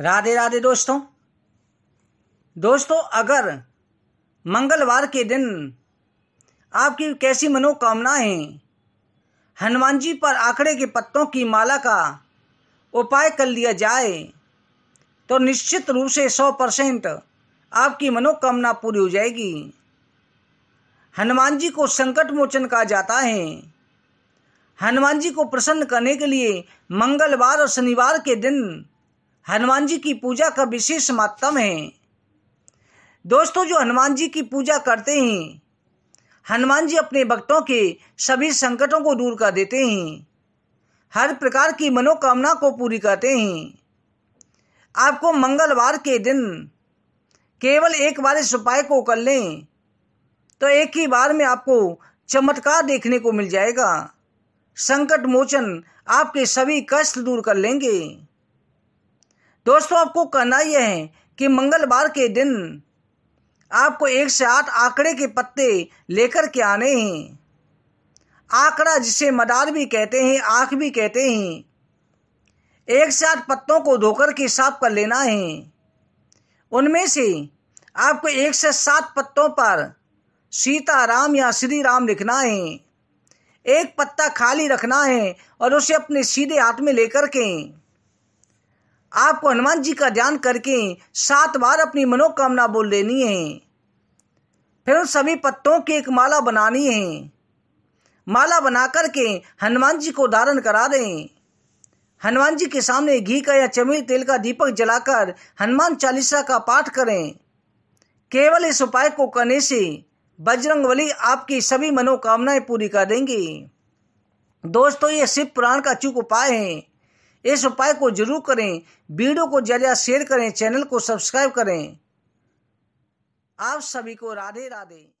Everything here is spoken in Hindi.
राधे राधे दोस्तों दोस्तों अगर मंगलवार के दिन आपकी कैसी मनोकामना है हनुमान जी पर आंकड़े के पत्तों की माला का उपाय कर लिया जाए तो निश्चित रूप से सौ परसेंट आपकी मनोकामना पूरी हो जाएगी हनुमान जी को संकट मोचन कहा जाता है हनुमान जी को प्रसन्न करने के लिए मंगलवार और शनिवार के दिन हनुमान जी की पूजा का विशेष महत्व है दोस्तों जो हनुमान जी की पूजा करते हैं हनुमान जी अपने भक्तों के सभी संकटों को दूर कर देते हैं हर प्रकार की मनोकामना को पूरी करते हैं आपको मंगलवार के दिन केवल एक बार इस उपाय को कर लें तो एक ही बार में आपको चमत्कार देखने को मिल जाएगा संकट मोचन आपके सभी कष्ट दूर कर लेंगे दोस्तों आपको कहना यह है कि मंगलवार के दिन आपको एक से आठ आंकड़े के पत्ते लेकर के आने हैं आंकड़ा जिसे मदार भी कहते हैं आंख भी कहते हैं एक से आठ पत्तों को धोकर के साफ कर लेना है उनमें से आपको एक से सात पत्तों पर सीता राम या श्री राम लिखना है एक पत्ता खाली रखना है और उसे अपने सीधे हाथ में लेकर के आपको हनुमान जी का ध्यान करके सात बार अपनी मनोकामना बोल लेनी है फिर उन सभी पत्तों की एक माला बनानी है माला बना करके हनुमान जी को धारण करा दें हनुमान जी के सामने घी का या चमेली तेल का दीपक जलाकर हनुमान चालीसा का पाठ करें केवल इस उपाय को करने से बली आपकी सभी मनोकामनाएं पूरी कर देंगे दोस्तों ये शिव पुराण का अचूक उपाय है इस उपाय को जरूर करें वीडियो को ज़्यादा शेयर करें चैनल को सब्सक्राइब करें आप सभी को राधे राधे